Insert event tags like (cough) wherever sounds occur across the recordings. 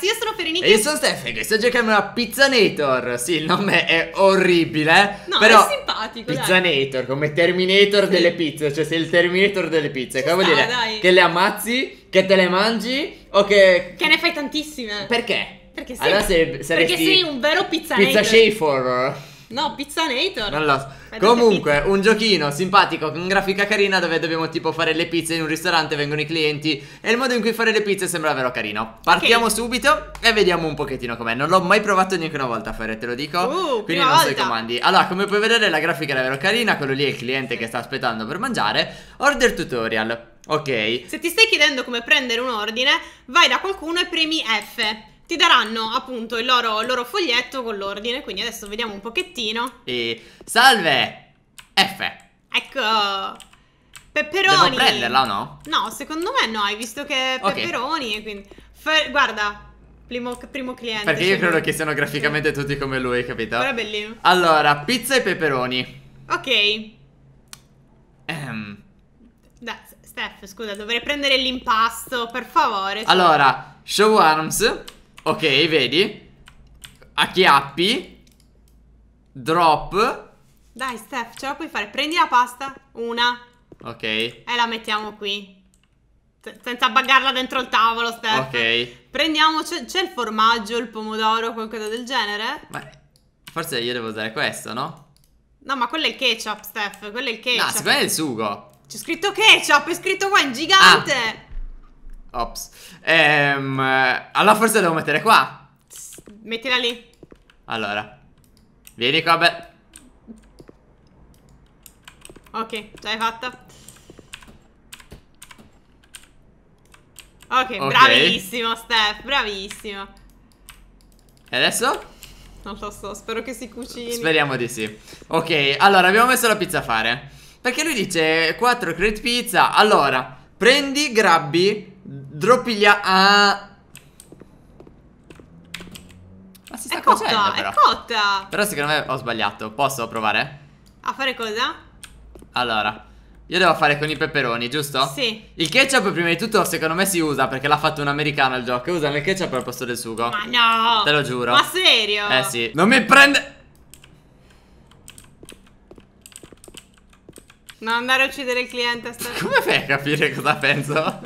ragazzi, io sono Ferenica. E io sono Stefano e sto giocando a Pizzanator. Sì, il nome è orribile. Eh. No, però è simpatico. Pizzanator, dai. come Terminator delle pizze. Cioè, sei il Terminator delle pizze. Ci cosa vuol dire? Dai. Che le ammazzi, che te le mangi o che... Che ne fai tantissime. Perché? Perché sei, allora se, perché sei un vero pizzanator. Pizza shafer. No, Pizzanator. Non lo so. Comunque, un giochino simpatico con grafica carina dove dobbiamo tipo fare le pizze in un ristorante, vengono i clienti e il modo in cui fare le pizze sembra davvero carino. Partiamo okay. subito e vediamo un pochettino com'è. Non l'ho mai provato neanche una volta a fare, te lo dico. Uh, quindi non volta. so i comandi. Allora, come puoi vedere la grafica era davvero carina, quello lì è il cliente che sta aspettando per mangiare. Order tutorial. Ok. Se ti stai chiedendo come prendere un ordine, vai da qualcuno e premi F ti daranno appunto il loro, il loro foglietto con l'ordine, quindi adesso vediamo un pochettino. E... Salve! F. Ecco. Pepperoni. Devo prenderla o no? No, secondo me no, hai visto che pepperoni okay. quindi... Guarda, Primo, primo, cliente. Perché io cioè credo lui. che siano graficamente tutti come lui, capito? Però bellino. Allora, pizza e peperoni. Ok. Ehm. Da, Steph, scusa, dovrei prendere l'impasto, per favore. Cioè. Allora, show arms. Ok, vedi? A chiappi. Drop. Dai, Steph, ce la puoi fare. Prendi la pasta. Una. Ok. E la mettiamo qui. S senza baggarla dentro il tavolo, Steph. Ok. Prendiamo... C'è il formaggio, il pomodoro, qualcosa del genere? Ma forse io devo usare questo, no? No, ma quello è il ketchup, Steph. Quello è il ketchup. No, secondo me è il sugo. C'è scritto ketchup, è scritto qua in gigante. Ah. Ops. Ehm, allora forse devo mettere qua. Mettila lì. Allora. Vieni qua, beh. Ok, l'hai fatta. Okay, ok, bravissimo Steph, bravissimo. E adesso? Non lo so, spero che si cucini. Speriamo di sì. Ok, allora abbiamo messo la pizza a fare. Perché lui dice 4 create pizza. Allora, prendi, grabbi Droppiglia... Ah... Ma si sta è cotta, però. è cotta Però secondo me ho sbagliato Posso provare? A fare cosa? Allora Io devo fare con i peperoni, giusto? Sì Il ketchup prima di tutto secondo me si usa Perché l'ha fatto un americano il gioco Usa il ketchup al posto del sugo Ma no Te lo giuro Ma serio? Eh sì Non mi prende Non andare a uccidere il cliente a sta... (laughs) Come fai a capire cosa penso?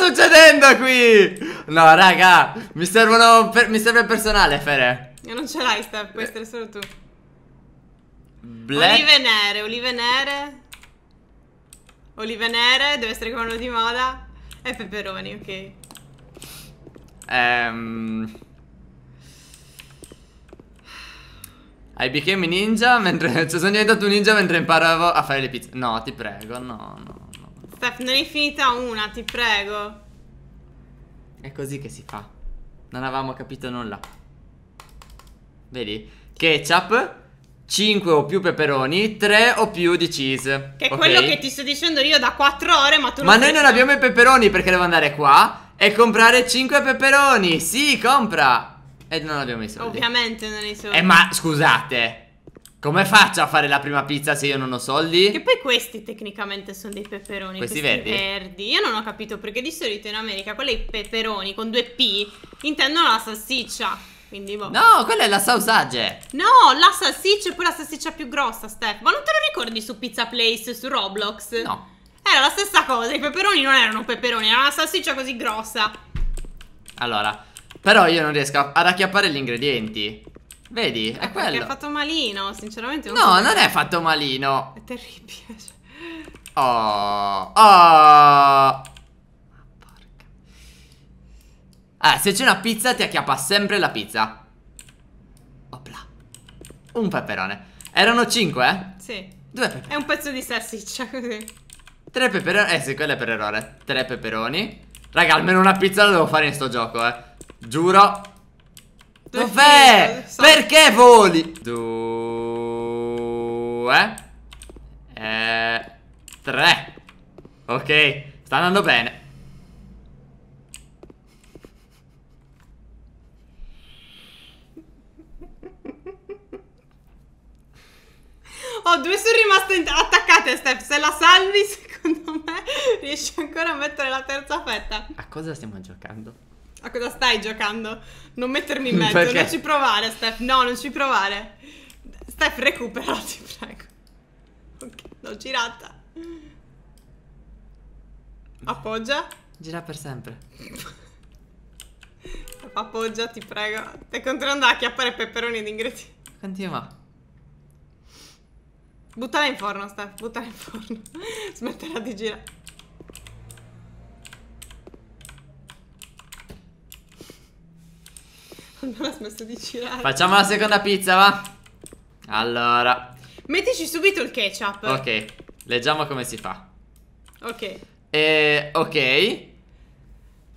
succedendo qui? No, raga, mi, servono per, mi serve il personale, Fere. Io non ce l'hai, Steph, puoi essere solo tu. Black... Olive nere, olive nere. Olive nere, deve essere quello di moda. E peperoni, ok. Ehm... Um... I became ninja mentre... Cioè sono diventato un ninja mentre imparavo a fare le pizze. No, ti prego, no, no. Steph, non è finita una, ti prego. È così che si fa. Non avevamo capito nulla. Vedi? Ketchup, 5 o più peperoni, 3 o più di cheese. Che è okay. quello che ti sto dicendo io da 4 ore, ma tu non Ma noi non abbiamo i peperoni perché devo andare qua e comprare 5 peperoni. Sì, compra. E non abbiamo i soldi. Ovviamente non hai i soldi. Eh, ma scusate. Come faccio a fare la prima pizza se io non ho soldi? Che poi questi tecnicamente sono dei peperoni. Questi, questi verdi. verdi. Io non ho capito perché di solito in America quelli peperoni con due P intendono la salsiccia. Quindi boh. No, quella è la sausage. No, la salsiccia è poi la salsiccia più grossa, Steph. Ma non te lo ricordi su Pizza Place, su Roblox? No. Era la stessa cosa. I peperoni non erano peperoni, era una salsiccia così grossa. Allora, però io non riesco ad acchiappare gli ingredienti. Vedi, è quello. è fatto malino, sinceramente. Non no, so non è fatto malino. È terribile. Oh, oh. Ah, eh, se c'è una pizza ti acchiappa sempre la pizza. Opla. Un peperone. Erano 5, eh? Sì. Due peperoni. È un pezzo di salsiccia così. Tre peperoni. Eh sì, quello è per errore. Tre peperoni. Raga, almeno una pizza la devo fare in sto gioco, eh. Giuro. Dov'è? Perché voli? Due eh, Tre Ok Sta andando bene Oh, due sono rimaste attaccate, Steph. Se la salvi, (laughs) secondo me, riesci ancora a mettere la terza fetta. A cosa stiamo giocando? A cosa stai giocando? Non mettermi in (laughs) mezzo, Perché? non ci provare, Steph. No, non ci provare. Steph, recupera, ti (laughs) prego. Ok, l'ho girata. Appoggia. Gira per sempre. (laughs) Appoggia, ti prego. Stai continuando a chiappare peperoni ed ingredienti. Continua. Buttala in forno, Steph, buttala in forno. Smetterà di girare. Abbiamo smesso di girare. Facciamo la seconda pizza, va? Allora. Mettici subito il ketchup. Ok, leggiamo come si fa. Ok. E, ok.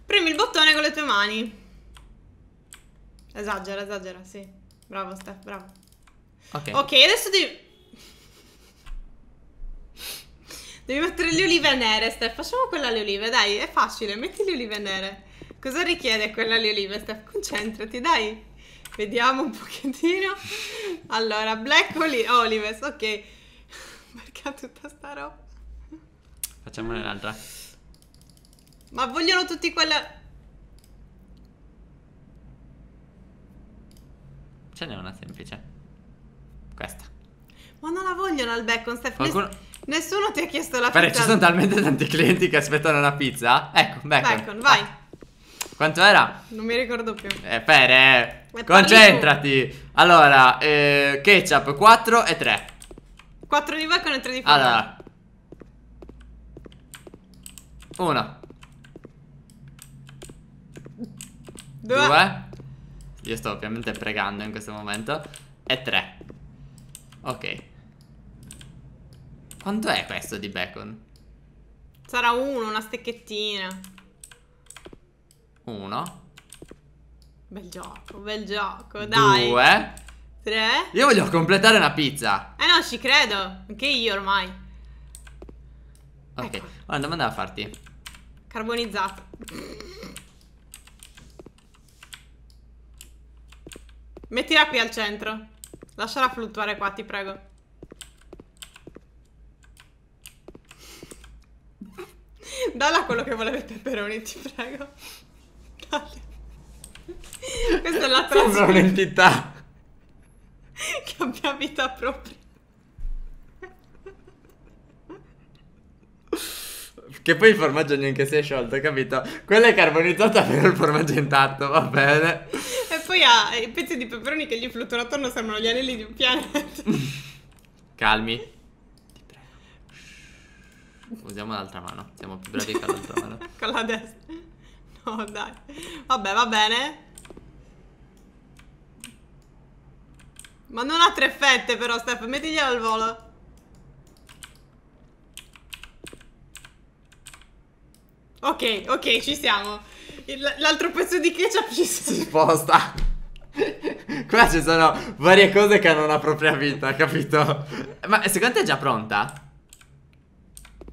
Premi il bottone con le tue mani. Esagera, esagera, sì. Bravo, Steph, bravo. Ok. Ok, adesso devi... devi mettere le olive nere, Steph. Facciamo quella alle olive, dai, è facile. Metti le olive nere. Cosa richiede quella lì olive, Steph? Concentrati, dai. Vediamo un pochettino. Allora, Black oli oh, Olives, (laughs) ok. Perché ha tutta sta roba? Facciamone un'altra. Ma vogliono tutti quella... Ce n'è una semplice. Questa. Ma non la vogliono al bacon, Steph. Qualcuno... Nessuno ti ha chiesto la pizza. Beh, ci sono talmente tanti clienti che aspettano la pizza. Ecco, bacon. Bacon, vai. Ah. Quanto era? Non mi ricordo più. Eh, Pere, eh. eh, concentrati. Allora, eh, ketchup 4 e 3. 4 di bacon e 3 di farina. Allora. 1. 2. Io sto ovviamente pregando in questo momento. E 3. Ok. Quanto è questo di bacon? Sarà uno, una stecchettina. 1 Bel gioco, bel gioco, dai. 2 3 Io voglio completare una pizza. Eh no, ci credo. Anche io ormai. Ok, ecco. ora andiamo a farti. Carbonizzato. Mettila qui al centro. Lasciala fluttuare qua, ti prego. (laughs) Dalla quello che voleva il peperone, ti prego uguale. Questa è la trasmissione. Sembra un'entità. che abbia vita propria. Che poi il formaggio neanche si è sciolto, capito? Quella è carbonizzata per il formaggio intatto, va bene. E poi ha i pezzi di peperoni che gli fluttuano attorno sembrano gli anelli di un pianeta. Calmi. Usiamo l'altra mano, siamo più bravi con l'altra mano. (laughs) con la destra. (laughs) Oh dai. Vabbè, va bene. Ma non ha tre fette però, Steph. Mettigliela al volo. Ok, ok, ci siamo. L'altro pezzo di ketchup ci si sposta. Qua ci sono varie cose che hanno una propria vita, capito? Ma secondo te è già pronta?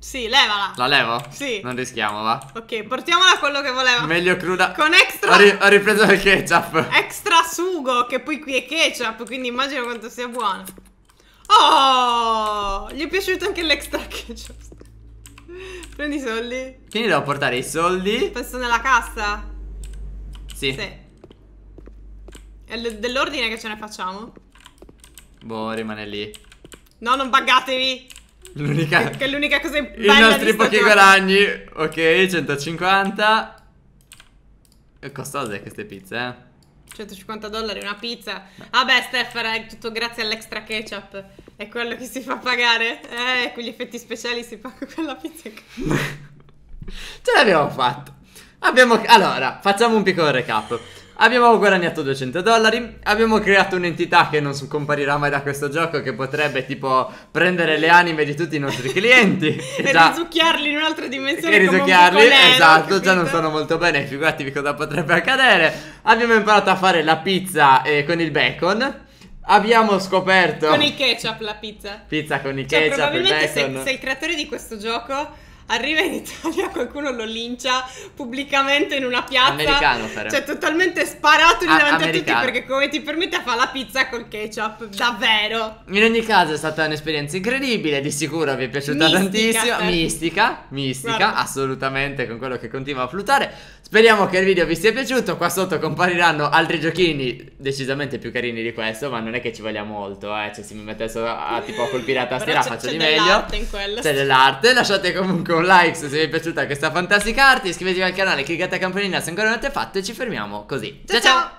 Sì, levala. La levo? Sì. Non rischiamo, va. Ok, portiamola a quello che voleva. Meglio cruda. Con extra. Ho, ri ho, ripreso il ketchup. Extra sugo, che poi qui è ketchup, quindi immagino quanto sia buono. Oh, gli è piaciuto anche l'extra (laughs) ketchup. Prendi i soldi. Quindi devo portare i soldi. Penso nella cassa. Sì. Sì. È dell'ordine che ce ne facciamo? Boh, rimane lì. No, non buggatevi. L'unica... Che è l'unica cosa bella I nostri pochi stagione. guadagni. Ok, 150. Costose queste pizze, eh. 150 dollari una pizza. Vabbè, ah Steph, è tutto grazie all'extra ketchup. È quello che si fa pagare. Eh, con gli effetti speciali si paga quella pizza. (laughs) Ce l'abbiamo fatta. Abbiamo... Allora, facciamo un piccolo recap. Abbiamo guadagnato 200 dollari, abbiamo creato un'entità che non comparirà mai da questo gioco che potrebbe tipo prendere le anime di tutti i nostri (laughs) clienti e (laughs) già, risucchiarli in un'altra dimensione. E risucchiarli, esatto, già non sono molto bene, figuratevi cosa potrebbe accadere. Abbiamo imparato a fare la pizza eh, con il bacon. Abbiamo scoperto. Con il ketchup la pizza. Pizza con il cioè, ketchup. Probabilmente il bacon. Sei, sei il creatore di questo gioco arriva in Italia, qualcuno lo lincia pubblicamente in una piazza. Americano, però. Cioè, totalmente sparato lì ah, davanti americano. a tutti perché come ti permette fa la pizza col ketchup, davvero. In ogni caso è stata un'esperienza incredibile, di sicuro vi è piaciuta mistica, tantissimo. Certo. Mistica, mistica, Guarda. assolutamente con quello che continua a fluttare. Speriamo che il video vi sia piaciuto, qua sotto compariranno altri giochini decisamente più carini di questo, ma non è che ci voglia molto, eh. Cioè, se mi mettessero a, a tipo a colpire la tastiera faccio di meglio. C'è dell'arte in quello. C'è dell'arte, lasciate comunque un like se vi è piaciuta questa fantastica arte Iscrivetevi al canale, cliccate la campanella se ancora non l'avete fatto E ci fermiamo così Ciao ciao, ciao.